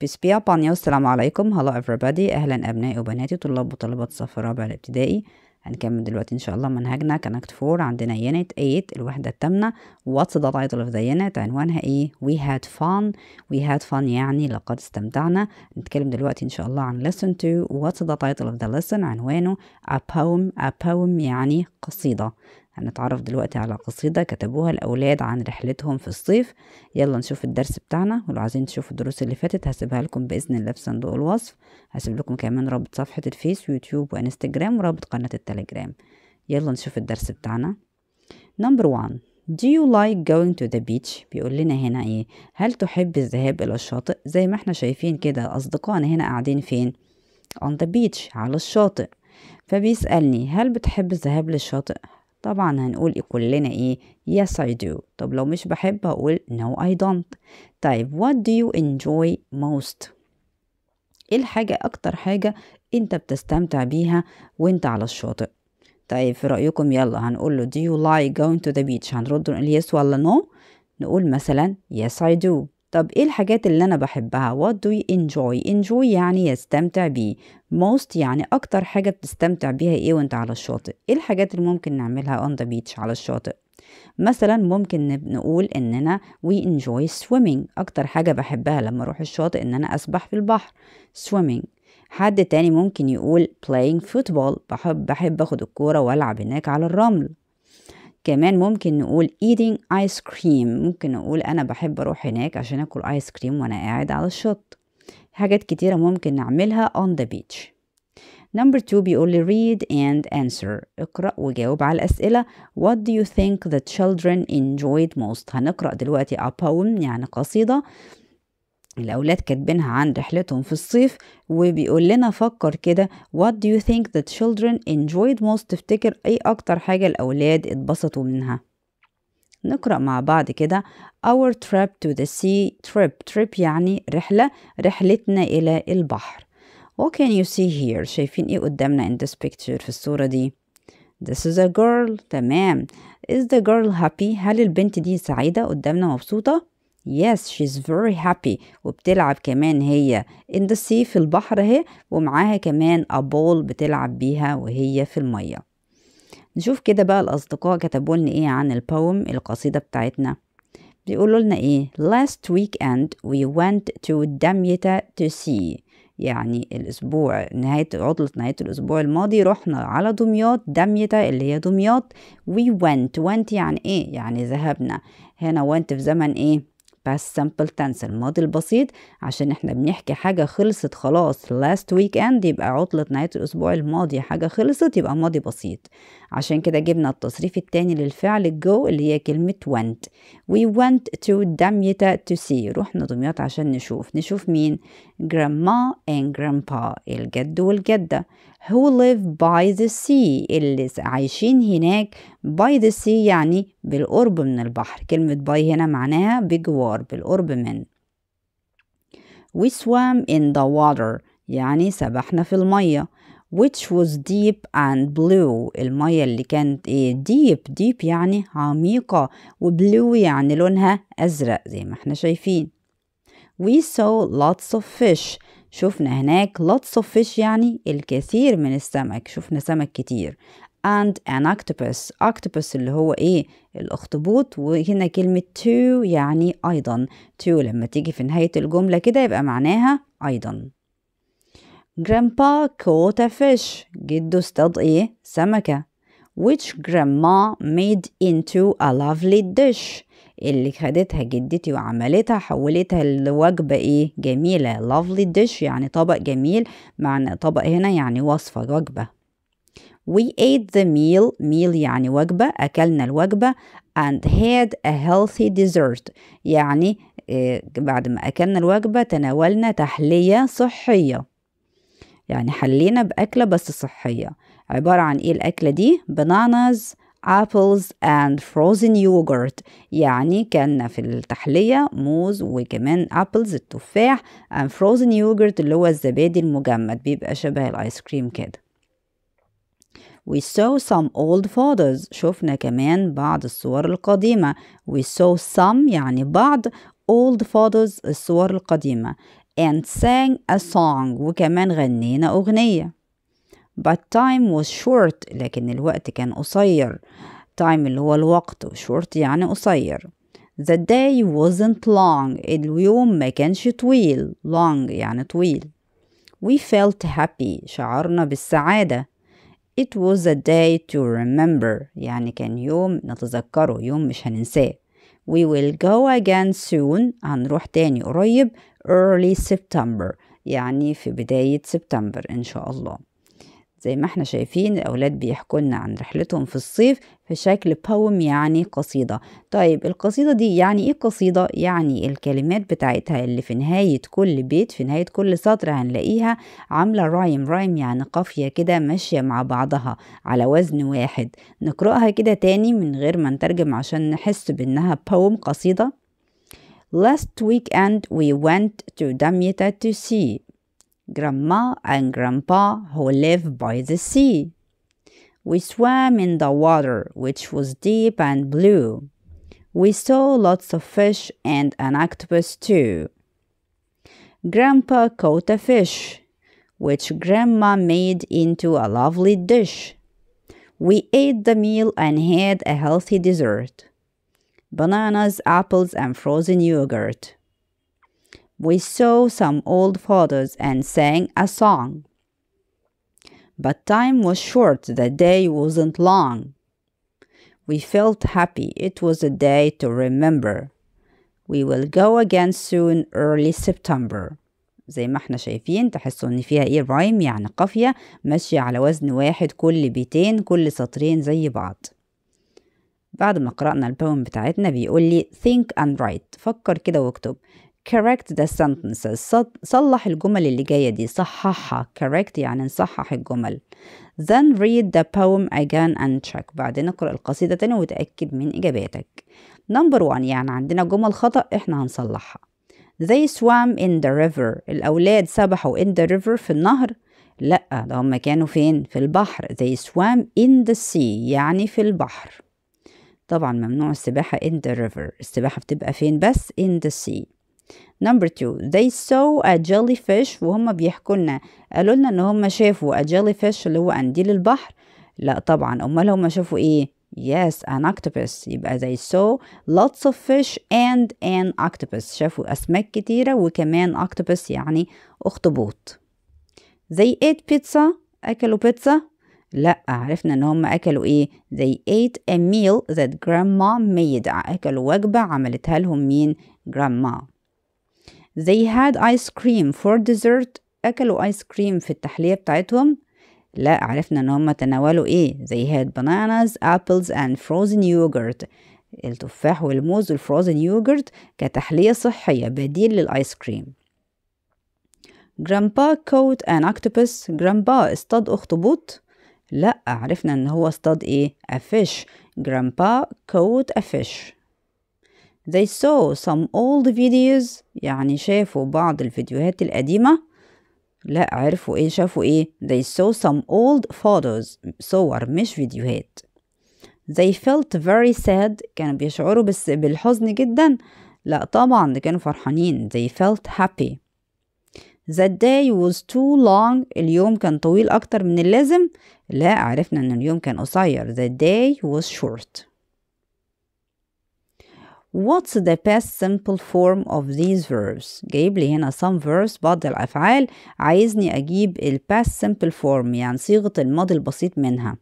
بيس بي أبانيا عليكم هلا everybody أهلا أبنائي وبناتي طلاب وطالبات صف الرابع الابتدائي هنكمل دلوقتي إن شاء الله منهجنا كونكت فور عندنا يونت 8 الوحدة التامنة واتس the title of the unit عنوانها إيه we had fun we had fun يعني لقد استمتعنا نتكلم دلوقتي إن شاء الله عن lesson 2 واتس the title of the lesson عنوانه a poem a poem يعني قصيدة هنتعرف دلوقتي على قصيدة كتبوها الأولاد عن رحلتهم في الصيف يلا نشوف الدرس بتاعنا ولو عايزين تشوفوا الدروس اللي فاتت هسيبها لكم بإذن الله في صندوق الوصف هسيب لكم كمان رابط صفحة الفيس ويوتيوب وانستجرام ورابط قناة التليجرام يلا نشوف الدرس بتاعنا نمبر 1 Do you like going to the beach؟ بيقول لنا هنا ايه هل تحب الذهاب الى الشاطئ زي ما احنا شايفين كده اصدقائنا هنا قاعدين فين on the beach على الشاطئ فبيسألني هل بتحب الذهاب للشاطئ طبعا هنقول كلنا ايه yes I do طب لو مش بحب هقول no I don't طيب what do you enjoy most ايه الحاجة اكتر حاجة انت بتستمتع بيها وانت على الشاطئ طيب في رأيكم يلا هنقول له do you like going to the beach هنرد نقول yes ولا no نقول مثلا yes I do طب ايه الحاجات اللي انا بحبها what do you enjoy enjoy يعني يستمتع بيه most يعني اكتر حاجة بتستمتع بيها ايه وانت على الشاطئ ايه الحاجات اللي ممكن نعملها on the beach على الشاطئ مثلا ممكن نقول اننا we enjoy swimming اكتر حاجة بحبها لما اروح الشاطئ ان انا اسبح في البحر swimming حد تاني ممكن يقول playing football بحب بحب اخد الكورة والعب هناك على الرمل كمان ممكن نقول eating ice cream ممكن نقول أنا بحب أروح هناك عشان أكل آيس كريم وأنا قاعد على الشط حاجات كتيرة ممكن نعملها on the beach Number two بيقول لي read and answer اقرأ وجاوب على الأسئلة What do you think the children enjoyed most هنقرأ دلوقتي a poem يعني قصيدة الأولاد كاتبينها عن رحلتهم في الصيف وبيقول لنا فكر كده What do you think the children enjoyed most تفتكر أي أكتر حاجة الأولاد اتبسطوا منها نقرأ مع بعض كده Our trip to the sea trip trip يعني رحلة رحلتنا إلى البحر What can you see here شايفين إيه قدامنا in this picture في الصورة دي This is a girl تمام Is the girl happy هل البنت دي سعيدة قدامنا مبسوطة Yes she's very happy وبتلعب كمان هي in the sea في البحر اهي ومعاها كمان a ball بتلعب بيها وهي في المية نشوف كده بقى الأصدقاء كتبوا لنا إيه عن البوم القصيدة بتاعتنا بيقولوا لنا إيه last weekend we went to Damietta to see يعني الأسبوع نهاية عطلة نهاية الأسبوع الماضي رحنا على دمياط دميتا اللي هي دمياط we went went يعني إيه يعني ذهبنا هنا went في زمن إيه past simple tense الماضي البسيط عشان احنا بنحكي حاجة خلصت خلاص last weekend يبقى عطلة نهاية الأسبوع الماضي حاجة خلصت يبقى ماضي بسيط عشان كده جبنا التصريف التاني للفعل go اللي هي كلمة went we went to دمياط to see رحنا دمياط عشان نشوف نشوف مين grandma and grandpa الجد والجدة who live by the sea اللي عايشين هناك by the sea يعني بالقرب من البحر كلمة by هنا معناها بجوار بالقرب من we swam in the water يعني سبحنا في المية which was deep and blue المية اللي كانت ايه deep deep يعني عميقة blue يعني لونها أزرق زي ما احنا شايفين we saw lots of fish شفنا هناك lots of fish يعني الكثير من السمك شفنا سمك كتير and an octopus octopus اللي هو ايه الاخطبوط وهنا كلمة to يعني أيضا to لما تيجي في نهاية الجملة كده يبقى معناها أيضا grandpa caught a fish جده اصطاد ايه سمكة which grandma made into a lovely dish اللي خدتها جدتي وعملتها حولتها لوجبة ايه جميلة lovely dish يعني طبق جميل معنى طبق هنا يعني وصفة وجبة We ate the meal meal يعني وجبة أكلنا الوجبة and had a healthy dessert يعني آه، بعد ما أكلنا الوجبة تناولنا تحلية صحية يعني حلينا بأكلة بس صحية عبارة عن إيه الأكلة دي؟ bananas apples and frozen yogurt يعني كان في التحلية موز وكمان apples التفاح and frozen yogurt اللي هو الزبادي المجمد بيبقى شبه الايس كريم كده We saw some old photos شفنا كمان بعض الصور القديمة We saw some يعني بعض old photos الصور القديمة and sang a song وكمان غنينا أغنية but time was short لكن الوقت كان قصير time اللي هو الوقت short يعني قصير the day wasn't long اليوم ما كانش طويل long يعني طويل we felt happy شعرنا بالسعادة it was a day to remember يعني كان يوم نتذكره يوم مش هننساه we will go again soon هنروح تاني قريب early September يعني في بداية سبتمبر إن شاء الله زي ما احنا شايفين الأولاد بيحكوا لنا عن رحلتهم في الصيف في شكل بوم يعني قصيدة طيب القصيدة دي يعني ايه قصيدة؟ يعني الكلمات بتاعتها اللي في نهاية كل بيت في نهاية كل سطر هنلاقيها عاملة رايم رايم يعني قافية كده ماشية مع بعضها على وزن واحد نقرأها كده تاني من غير ما نترجم عشان نحس بأنها بوم قصيدة Last weekend we went to Damietta to see grandma and grandpa who live by the sea. We swam in the water, which was deep and blue. We saw lots of fish and an octopus too. Grandpa caught a fish, which Grandma made into a lovely dish. We ate the meal and had a healthy dessert bananas, apples, and frozen yogurt we saw some old photos and sang a song. But time was short, the day wasn't long. We felt happy, it was a day to remember. We will go again soon early September. زي ما احنا شايفين تحسوا ان فيها ايه رايم يعني قافية ماشية على وزن واحد كل بيتين كل سطرين زي بعض بعد ما قرأنا البوم بتاعتنا بيقول لي think and write فكر كده واكتب correct the sentences صلح الجمل اللي جاية دي صححها correct يعني نصحح الجمل then read the poem again and check بعدين اقرأ القصيدة تاني وتأكد من إجاباتك number one يعني عندنا جمل خطأ احنا هنصلحها they swam in the river الأولاد سبحوا in the river في النهر لأ ده هم كانوا فين في البحر they swam in the sea يعني في البحر طبعا ممنوع السباحة in the river السباحة بتبقى فين بس in the sea number two they saw a jellyfish وهم بيحكوا لنا قالوا لنا ان هم شافوا a jellyfish اللي هو قنديل البحر لا طبعا امال هم شافوا ايه yes an octopus يبقى they saw lots of fish and an octopus شافوا أسماك كتيرة وكمان octopus يعني أخطبوط they ate pizza أكلوا بيتزا لا عرفنا ان هم اكلوا ايه they ate a meal that grandma made اكلوا وجبة عملتها لهم مين grandma They had ice cream for dessert أكلوا آيس كريم في التحلية بتاعتهم لا عرفنا ان هم تناولوا ايه they had bananas, apples and frozen yogurt التفاح والموز والفروزن يوجرت كتحلية صحية بديل للآيس كريم جرامبا كوت ان اكتوبس جرامبا اصطاد اخطبوط لا عرفنا ان هو اصطاد ايه a fish جرامبا كوت a fish They saw some old videos يعني شافوا بعض الفيديوهات القديمة لا عرفوا ايه شافوا ايه they saw some old photos صور مش فيديوهات they felt very sad كانوا بيشعروا بس بالحزن جدا لا طبعا كانوا فرحانين they felt happy that day was too long اليوم كان طويل أكتر من اللازم لا عرفنا أن اليوم كان قصير the day was short What's the past simple form of these verbs? جايب لي هنا some verbs بعض الأفعال عايزني أجيب ال past simple form يعني صيغة الماضي البسيط منها.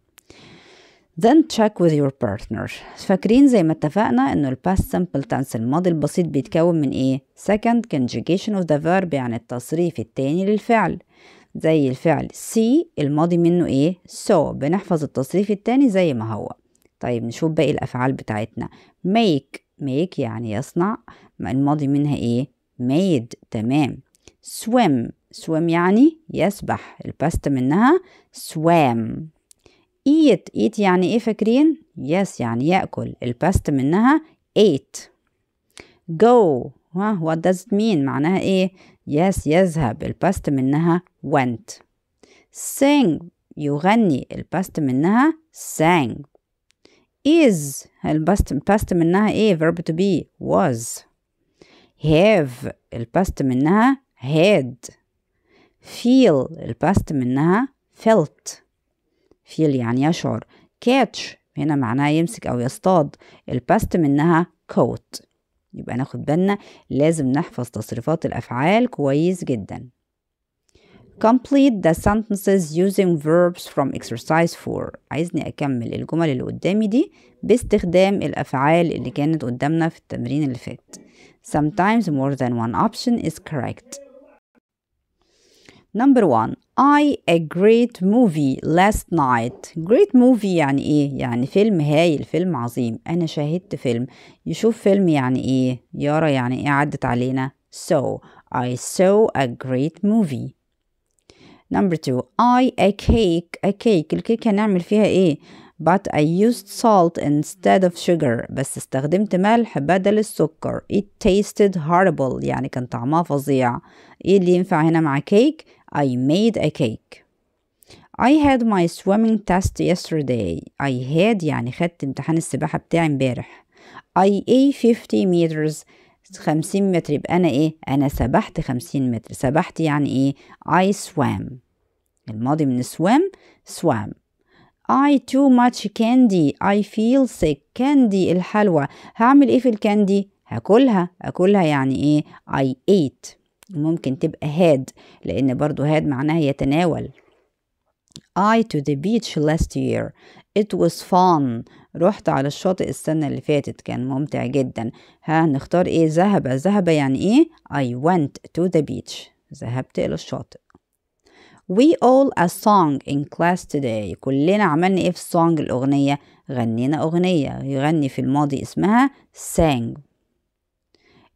Then check with your partner. فاكرين زي ما اتفقنا إنه ال past simple tense الماضي البسيط بيتكون من إيه؟ second conjugation of the verb يعني التصريف التاني للفعل. زي الفعل see الماضي منه إيه؟ so بنحفظ التصريف التاني زي ما هو. طيب نشوف باقي الأفعال بتاعتنا. make make يعني يصنع الماضي منها ايه made تمام swim swim يعني يسبح الباست منها swam eat eat يعني ايه فاكرين yes يعني يأكل الباست منها ate go ها what does it mean معناها ايه yes يذهب الباست منها went sing يغني الباست منها sang is الباست past منها ايه verb to be was have الباست منها had feel الباست منها felt feel يعني يشعر catch هنا معناها يمسك او يصطاد الباست منها caught يبقى ناخد بالنا لازم نحفظ تصريفات الافعال كويس جدا Complete the sentences using verbs from exercise 4 عايزني أكمل الجمل اللي قدامي دي باستخدام الأفعال اللي كانت قدامنا في التمرين اللي فات Sometimes more than one option is correct Number one I a great movie last night Great movie يعني إيه؟ يعني فيلم هايل فيلم عظيم أنا شاهدت فيلم يشوف فيلم يعني إيه؟ يارا يعني إيه عدت علينا So I saw a great movie number two I a cake a cake الكيكة نعمل فيها ايه but I used salt instead of sugar بس استخدمت ملح بدل السكر it tasted horrible يعني كان طعمها فظيع ايه اللي ينفع هنا مع كيك I made a cake I had my swimming test yesterday I had يعني خدت امتحان السباحة بتاعي امبارح I ate 50 meters 50 متر يبقى أنا إيه؟ أنا سبحت 50 متر سبحت يعني إيه؟ I swam الماضي من swim swam I too much candy I feel sick candy الحلوى هعمل ايه في الكاندي هاكلها اكلها يعني ايه I ate ممكن تبقى هاد لان برضو هاد معناها يتناول I to the beach last year it was fun رحت على الشاطئ السنة اللي فاتت كان ممتع جدا ها نختار ايه ذهب ذهب يعني ايه I went to the beach ذهبت الى الشاطئ We all a song in class today كلنا عملنا ايه في song الأغنية غنينا أغنية يغني في الماضي اسمها sang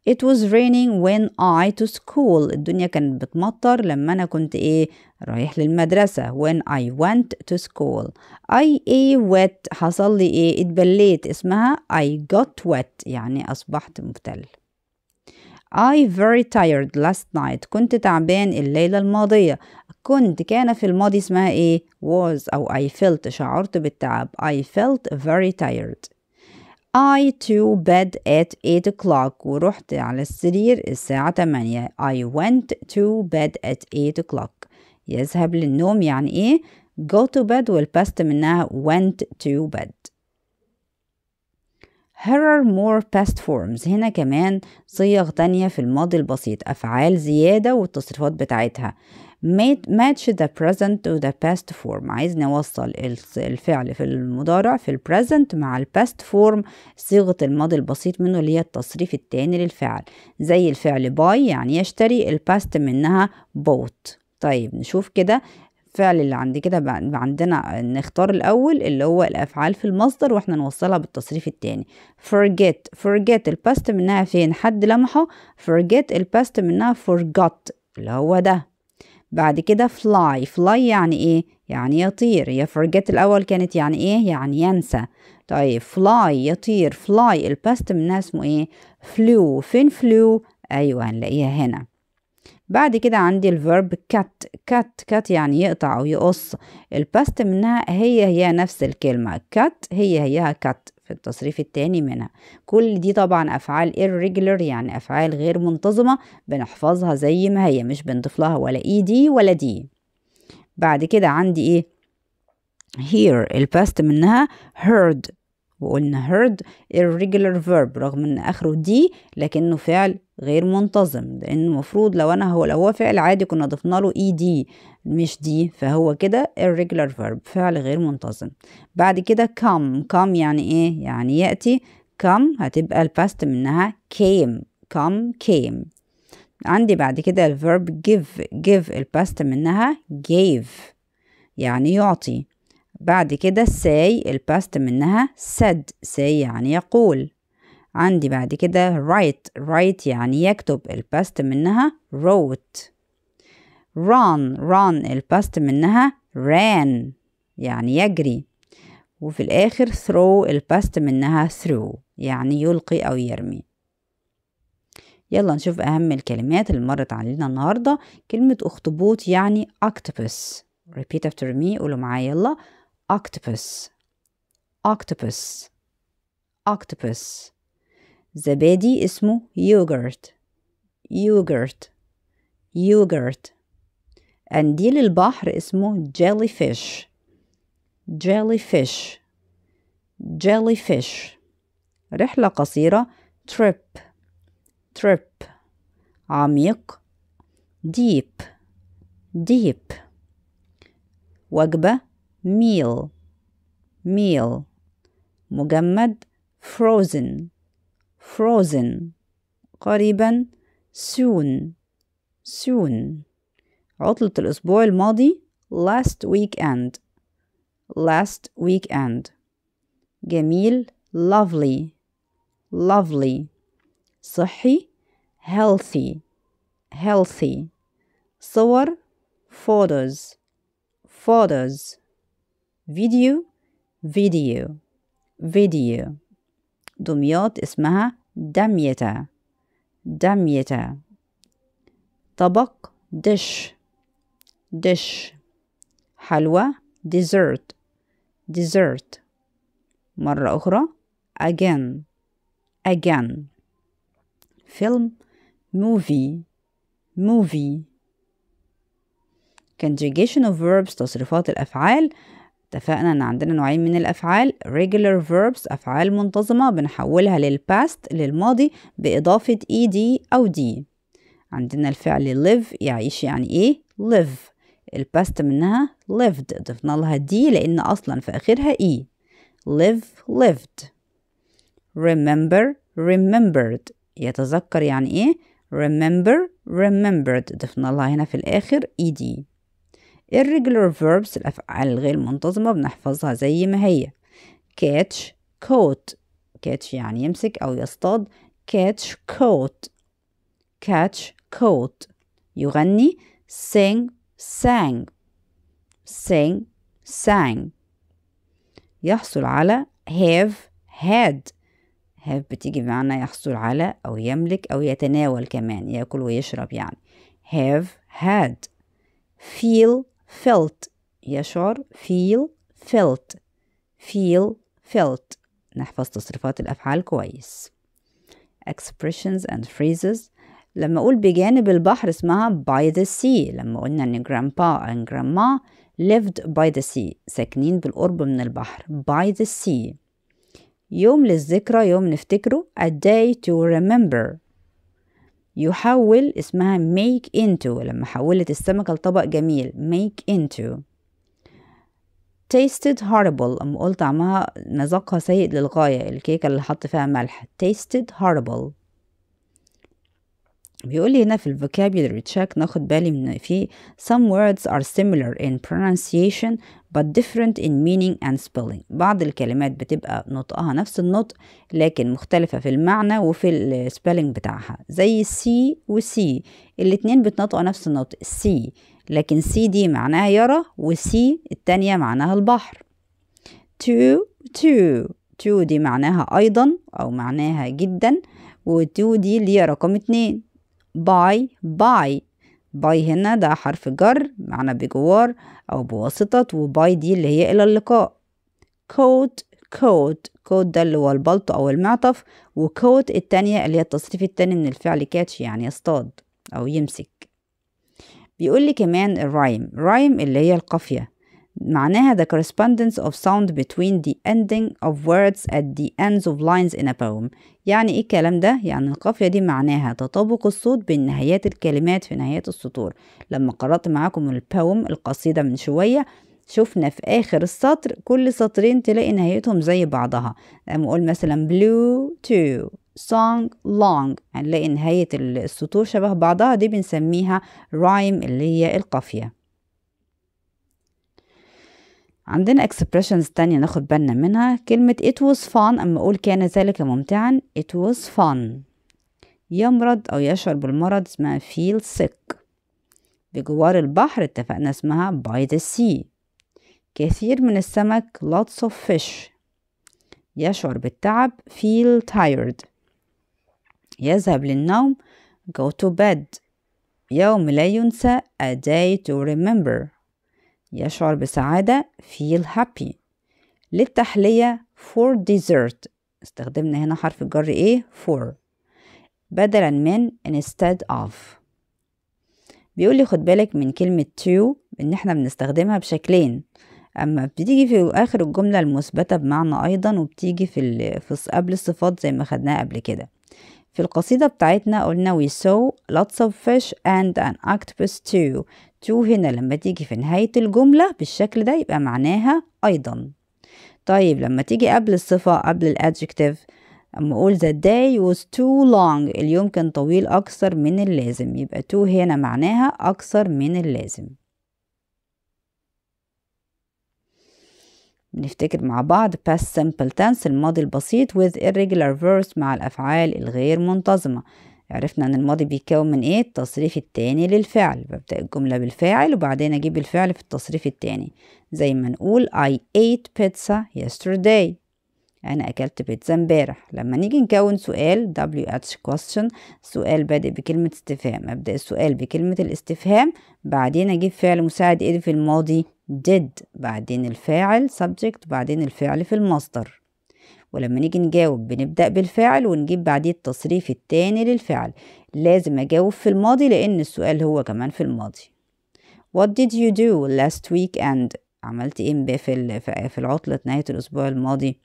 It was raining when I to school الدنيا كانت بتمطر لما أنا كنت إيه رايح للمدرسة when I went to school I a wet حصل لي إيه اتبليت اسمها I got wet يعني أصبحت مبتل I very tired last night كنت تعبان الليلة الماضية كنت كان في الماضي اسمها ايه was أو I felt شعرت بالتعب I felt very tired I to bed at 8 o'clock ورحت على السرير الساعة 8 I went to bed at 8 o'clock يذهب للنوم يعني ايه go to bed والباست منها went to bed Here are more past forms هنا كمان صيغ تانية في الماضي البسيط أفعال زيادة والتصريفات بتاعتها match the present to the past form عايز نوصل الفعل في المضارع في ال present مع ال past form صيغة الماضي البسيط منه اللي هي التصريف التاني للفعل زي الفعل buy يعني يشتري ال past منها bought طيب نشوف كده الفعل اللي عند كده عندنا نختار الأول اللي هو الأفعال في المصدر وإحنا نوصلها بالتصريف التاني forget forget الباست منها فين حد لمحه forget الباست منها forgot اللي هو ده بعد كده fly fly يعني ايه يعني يطير يا forget الاول كانت يعني ايه يعني ينسى طيب fly يطير fly الباست منها اسمه ايه flew فين flew ايوه هنلاقيها هنا بعد كده عندي الفيرب كات كات كات يعني يقطع أو يقص الباست منها هي هي نفس الكلمة كات هي هيها كات في التصريف التاني منها كل دي طبعا أفعال irregular يعني أفعال غير منتظمة بنحفظها زي ما هي مش بنضيف لها ولا إي e، دي ولا دي بعد كده عندي إيه hear الباست منها heard وقلنا heard irregular verb رغم ان اخره دي لكنه فعل غير منتظم لان المفروض لو انا هو لو هو فعل عادي كنا ضفنا له اي e دي مش دي فهو كده irregular verb فعل غير منتظم بعد كده come come يعني ايه يعني ياتي come هتبقى الباست منها came come came عندي بعد كده الفيرب give give الباست منها gave يعني يعطي بعد كده say الباست منها said say يعني يقول عندي بعد كده write write يعني يكتب الباست منها wrote run run الباست منها ran يعني يجري وفي الآخر throw الباست منها through يعني يلقي أو يرمي يلا نشوف أهم الكلمات اللي مرت علينا النهاردة كلمة أخطبوط يعني octopus repeat after me قولوا معايا يلا octopus octopus octopus زبادي اسمه يوغرت يوغرت يوغرت قنديل البحر اسمه جيلي فيش جيلي فيش جيلي فيش رحلة قصيرة trip trip عميق deep deep وجبة meal meal مجمد frozen frozen قريبا soon soon عطلة الأسبوع الماضي last weekend last weekend جميل lovely lovely صحي healthy healthy صور photos photos فيديو فيديو فيديو دمياط اسمها دميتا دميتا طبق دش دش حلوى dessert ديزرت مرة أخرى again again فيلم موفي movie conjugation of verbs تصريفات الأفعال اتفقنا ان عندنا نوعين من الافعال regular verbs افعال منتظمه بنحولها للباست للماضي باضافه ed او d عندنا الفعل live يعيش يعني ايه live الباست منها lived ضفنا لها d لان اصلا في اخرها e live lived remember remembered يتذكر يعني ايه remember remembered ضفنا لها هنا في الاخر ed irregular verbs الأفعال الغير منتظمة بنحفظها زي ما هي catch coat catch يعني يمسك أو يصطاد catch coat catch coat يغني sing sang sing sang يحصل على have had have بتيجي بمعنى يحصل على أو يملك أو يتناول كمان يأكل ويشرب يعني have had feel felt يشعر feel felt feel felt نحفظ تصريفات الأفعال كويس expressions and phrases لما أقول بجانب البحر اسمها by the sea لما قلنا إن grandpa and grandma lived by the sea ساكنين بالقرب من البحر by the sea يوم للذكرى يوم نفتكره a day to remember يحول اسمها make into لما حولت السمكة لطبق جميل make into tasted horrible لما قلت طعمها مذاقها سيء للغاية الكيكة اللي حط فيها ملح tasted horrible بيقول لي هنا في الفوكابولري تشيك ناخد بالي من في some words are similar in pronunciation but different in meaning and spelling بعض الكلمات بتبقى نطقها نفس النطق لكن مختلفة في المعنى وفي السبيلنج بتاعها زي سي وسي الاتنين بتنطقوا نفس النطق سي لكن سي دي معناها يرى وسي التانية معناها البحر تو تو تو دي معناها أيضا أو معناها جدا وتو دي اللي هي رقم اتنين باي باي باي هنا ده حرف جر معنى بجوار أو بواسطة وباي دي اللي هي إلى اللقاء كوت كوت كوت ده اللي هو البلط أو المعطف وكوت التانية اللي هي التصريف التاني من الفعل كاتش يعني يصطاد أو يمسك بيقول لي كمان الرايم رايم اللي هي القافية معناها the correspondence of sound between the ending of words at the ends of lines in a poem يعني ايه الكلام ده؟ يعني القافية دي معناها تطابق الصوت بين نهايات الكلمات في نهايات السطور لما قرأت معاكم البوم القصيدة من شوية شفنا في آخر السطر كل سطرين تلاقي نهايتهم زي بعضها لما أقول مثلا blue to song long هنلاقي يعني نهاية السطور شبه بعضها دي بنسميها rhyme اللي هي القافية عندنا expressions تانية ناخد بالنا منها كلمة it was fun أما أقول كان ذلك ممتعا it was fun يمرض أو يشعر بالمرض اسمها feel sick بجوار البحر اتفقنا اسمها by the sea كثير من السمك lots of fish يشعر بالتعب feel tired يذهب للنوم go to bed يوم لا ينسى a day to remember يشعر بسعادة feel happy للتحلية for dessert استخدمنا هنا حرف الجر ايه for بدلا من instead of بيقول لي خد بالك من كلمة to ان احنا بنستخدمها بشكلين اما بتيجي في اخر الجملة المثبتة بمعنى ايضا وبتيجي في, قبل الصفات زي ما خدناها قبل كده في القصيدة بتاعتنا قلنا we saw lots of fish and an octopus too to هنا لما تيجي في نهاية الجملة بالشكل ده يبقى معناها أيضا طيب لما تيجي قبل الصفة قبل الادجكتيف أما أقول the day was too long اليوم كان طويل أكثر من اللازم يبقى تو هنا معناها أكثر من اللازم بنفتكر مع بعض past simple tense الماضي البسيط with irregular verbs مع الأفعال الغير منتظمة عرفنا أن الماضي بيتكون من إيه؟ التصريف التاني للفعل ببدأ الجملة بالفاعل وبعدين أجيب الفعل في التصريف التاني زي ما نقول I ate pizza yesterday أنا أكلت بيتزا امبارح لما نيجي نكون سؤال WH question سؤال بادئ بكلمة استفهام أبدأ السؤال بكلمة الاستفهام بعدين أجيب فعل مساعد إيه في الماضي did بعدين الفاعل subject بعدين الفعل في المصدر ولما نيجي نجاوب بنبدأ بالفعل ونجيب بعديه التصريف التاني للفعل لازم أجاوب في الماضي لأن السؤال هو كمان في الماضي What did you do last weekend؟ عملت ايه في في العطلة نهاية الأسبوع الماضي؟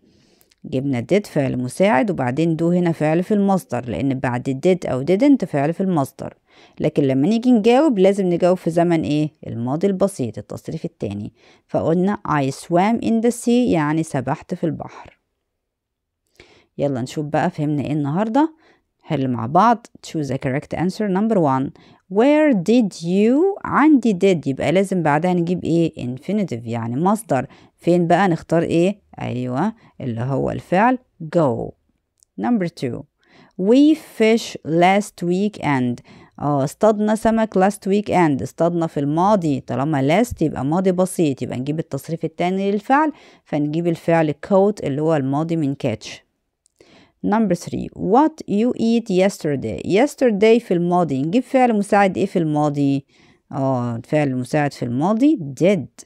جبنا did فعل مساعد وبعدين do هنا فعل في المصدر لأن بعد did أو didn't فعل في المصدر لكن لما نيجي نجاوب لازم نجاوب في زمن ايه الماضي البسيط التصريف التاني فقلنا I swam in the sea يعني سبحت في البحر يلا نشوف بقى فهمنا ايه النهارده حل مع بعض choose a correct answer number one where did you عندي did يبقى لازم بعدها نجيب ايه infinitive يعني مصدر فين بقى نختار ايه ايوه اللي هو الفعل go number two we fish last weekend اه اصطادنا سمك لاست ويك اند اصطادنا في الماضي طالما لاست يبقى ماضي بسيط يبقى نجيب التصريف التاني للفعل فنجيب الفعل كوت اللي هو الماضي من كاتش Number 3 What you eat yesterday Yesterday في الماضي نجيب فعل مساعد ايه في الماضي اه فعل مساعد في الماضي did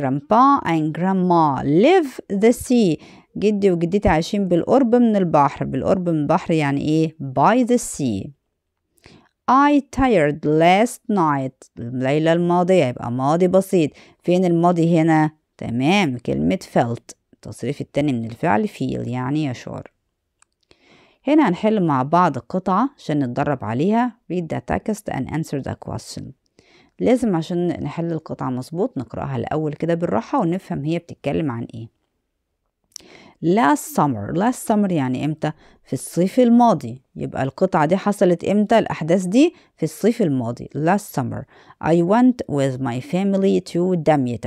Grandpa and grandma live the sea جدي وجدتي عايشين بالقرب من البحر بالقرب من البحر يعني ايه by the sea I tired last night الليلة الماضية يبقى ماضي بسيط فين الماضي هنا تمام كلمة felt التصريف التاني من الفعل feel يعني يشعر هنا هنحل مع بعض قطعة عشان نتدرب عليها read the text and answer the question لازم عشان نحل القطعة مظبوط نقرأها الأول كده بالراحة ونفهم هي بتتكلم عن ايه last summer last summer يعني امتى في الصيف الماضي يبقى القطعة دي حصلت امتى الأحداث دي في الصيف الماضي last summer I went with my family to دمياط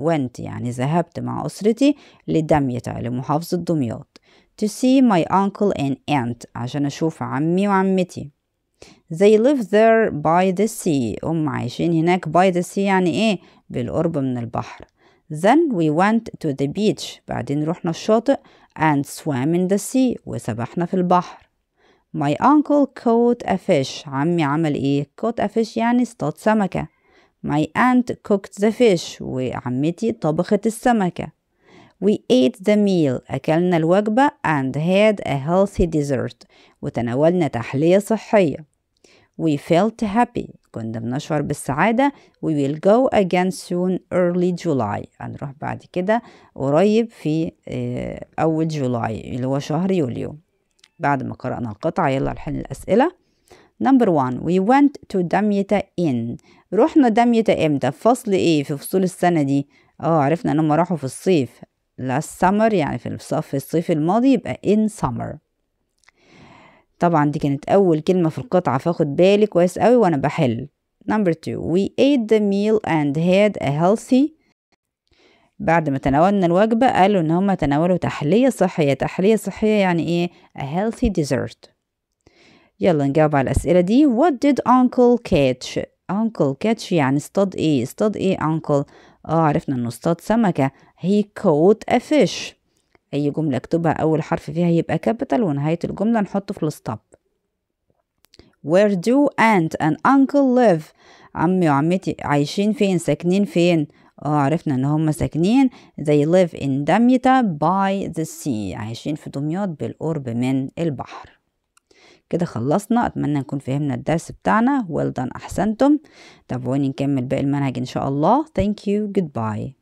went يعني ذهبت مع أسرتي لدميتا لمحافظة دمياط to see my uncle and aunt عشان أشوف عمي وعمتي they live there by the sea هم عايشين هناك by the sea يعني ايه بالقرب من البحر Then we went to the beach بعدين رحنا الشاطئ and swam in the sea وسبحنا في البحر My uncle caught a fish عمي عمل ايه caught a fish يعني اصطاد سمكة My aunt cooked the fish وعمتي طبخت السمكة We ate the meal أكلنا الوجبة and had a healthy dessert وتناولنا تحلية صحية we felt happy كنا بنشعر بالسعادة we will go again soon early July هنروح بعد كده قريب في آه، أول جولاي اللي هو شهر يوليو بعد ما قرأنا القطعة يلا الحين الأسئلة نمبر one we went to دميتا إن رحنا دميتا امتى فصل ايه في فصول السنة دي اه عرفنا انهم راحوا في الصيف last summer يعني في الصيف الماضي يبقى in summer طبعا دي كانت أول كلمة في القطعة فاخد بالي كويس قوي وأنا بحل number two we ate the meal and had a healthy بعد ما تناولنا الوجبة قالوا إن هما تناولوا تحلية صحية تحلية صحية يعني إيه a healthy dessert يلا نجاوب على الأسئلة دي what did uncle catch uncle catch يعني اصطاد إيه اصطاد إيه uncle آه عرفنا إنه اصطاد سمكة he caught a fish اي جملة اكتبها اول حرف فيها يبقى كابيتال ونهاية الجملة نحطه في الستوب where do aunt and uncle live عمي وعمتي عايشين فين ساكنين فين اه عرفنا ان هم ساكنين they live in دميتا by the sea عايشين في دمياط بالقرب من البحر كده خلصنا اتمنى نكون فهمنا الدرس بتاعنا well done احسنتم تابعوني نكمل باقي المنهج ان شاء الله thank you goodbye